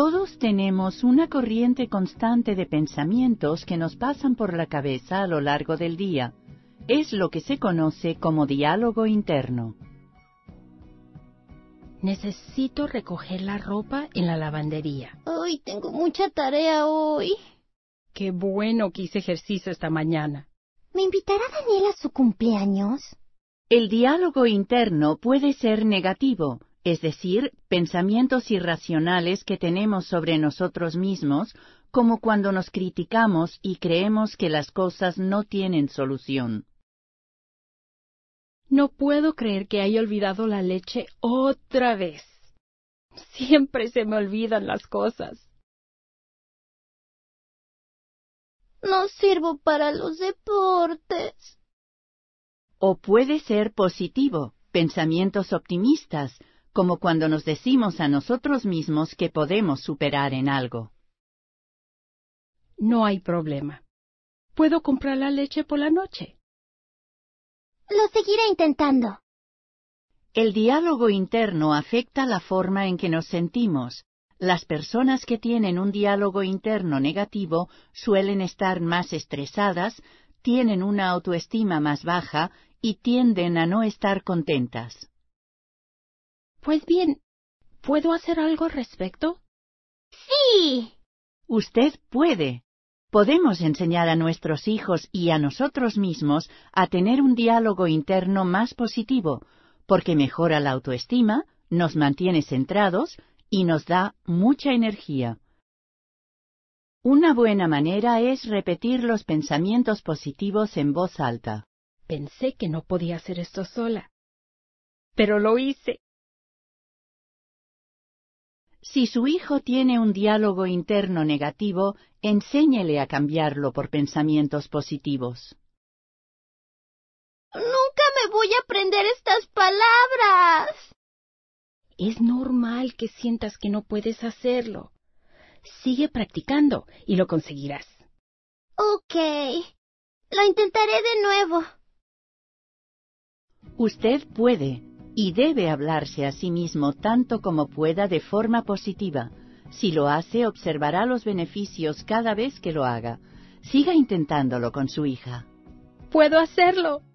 Todos tenemos una corriente constante de pensamientos que nos pasan por la cabeza a lo largo del día. Es lo que se conoce como diálogo interno. Necesito recoger la ropa en la lavandería. Ay, tengo mucha tarea hoy. Qué bueno que hice ejercicio esta mañana. ¿Me invitará Daniel a su cumpleaños? El diálogo interno puede ser negativo, es decir, pensamientos irracionales que tenemos sobre nosotros mismos, como cuando nos criticamos y creemos que las cosas no tienen solución. No puedo creer que haya olvidado la leche otra vez. Siempre se me olvidan las cosas. No sirvo para los deportes. O puede ser positivo, pensamientos optimistas, como cuando nos decimos a nosotros mismos que podemos superar en algo. No hay problema. ¿Puedo comprar la leche por la noche? Lo seguiré intentando. El diálogo interno afecta la forma en que nos sentimos. Las personas que tienen un diálogo interno negativo suelen estar más estresadas, tienen una autoestima más baja y tienden a no estar contentas. Pues bien, ¿puedo hacer algo al respecto? Sí. Usted puede. Podemos enseñar a nuestros hijos y a nosotros mismos a tener un diálogo interno más positivo, porque mejora la autoestima, nos mantiene centrados y nos da mucha energía. Una buena manera es repetir los pensamientos positivos en voz alta. Pensé que no podía hacer esto sola, pero lo hice. Si su hijo tiene un diálogo interno negativo, enséñele a cambiarlo por pensamientos positivos. Nunca me voy a aprender estas palabras. Es normal que sientas que no puedes hacerlo. Sigue practicando y lo conseguirás. Ok. Lo intentaré de nuevo. Usted puede y debe hablarse a sí mismo tanto como pueda de forma positiva. Si lo hace, observará los beneficios cada vez que lo haga. Siga intentándolo con su hija. Puedo hacerlo.